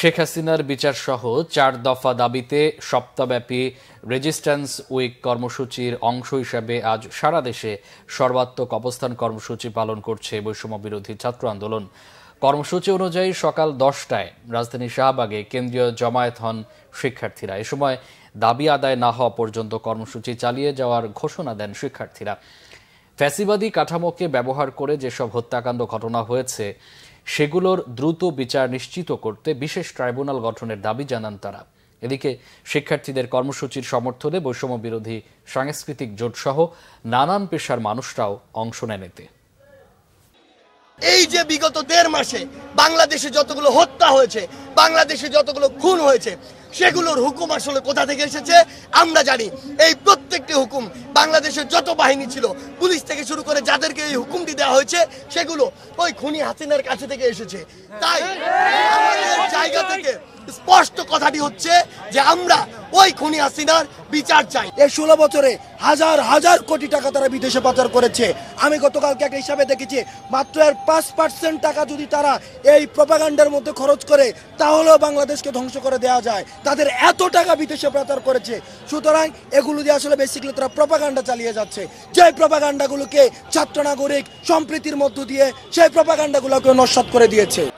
শেখ হাসিনার বিচারসহ চার দফা দাবিতে সপ্তাহব্যাপী রেজিস্ট্যান্স উইক কর্মসূচির অংশ হিসাবে আজ সারা দেশে সর্বাত্মক অবস্থান কর্মসূচি পালন করছে বৈষম্য বিরোধী ছাত্র আন্দোলন কর্মসূচি অনুযায়ী সকাল দশটায় রাজধানী শাহবাগে কেন্দ্রীয় জমায়েত হন শিক্ষার্থীরা এ সময় দাবি আদায় না হওয়া পর্যন্ত কর্মসূচি চালিয়ে যাওয়ার ঘোষণা দেন শিক্ষার্থীরা ফ্যাসিবাদী কাঠামোকে ব্যবহার করে যেসব হত্যাকাণ্ড ঘটনা হয়েছে সেগুলোর দ্রুত বিচার নিশ্চিত করতে বিশেষ ট্রাইব্যুনাল গঠনের দাবি জানান তারা এদিকে শিক্ষার্থীদের কর্মসূচির সমর্থনে বৈষম্য বিরোধী সাংস্কৃতিক জোটসহ নানান পেশার মানুষরাও অংশ নেন এতে এই যে বিগত দেড় মাসে বাংলাদেশে যতগুলো হত্যা হয়েছে বাংলাদেশে যতগুলো খুন হয়েছে সেগুলোর হুকুম আসলে কোথা থেকে এসেছে আমরা জানি এই প্রত্যেকটি হুকুম বাংলাদেশের যত বাহিনী ছিল পুলিশ থেকে শুরু করে যাদেরকে এই হুকুমটি দেওয়া হয়েছে সেগুলো ওই খুনি হাসিনার কাছে থেকে এসেছে তাই আমাদের জায়গা থেকে স্পষ্ট কথাটি হচ্ছে যে আমরা ওই খুনি হাসিনার বিচার চাই এই ষোলো বছরে হাজার হাজার কোটি টাকা তারা বিদেশে পাচার করেছে আমি গতকালকে এক হিসাবে দেখেছি মাত্র এর পাঁচ পার্সেন্ট টাকা যদি তারা এই প্রপাগান্ডার মধ্যে খরচ করে তাহলেও বাংলাদেশকে ধ্বংস করে দেওয়া যায় তাদের এত টাকা বিদেশে পাচার করেছে সুতরাং এগুলো দিয়ে আসলে বেসিক্যালি তারা প্রপাগান্ডা চালিয়ে যাচ্ছে যে প্রপাগান্ডাগুলোকে ছাত্র নাগরিক সম্প্রীতির মধ্য দিয়ে সেই প্রপাগান্ডাগুলোকে নস্বাত করে দিয়েছে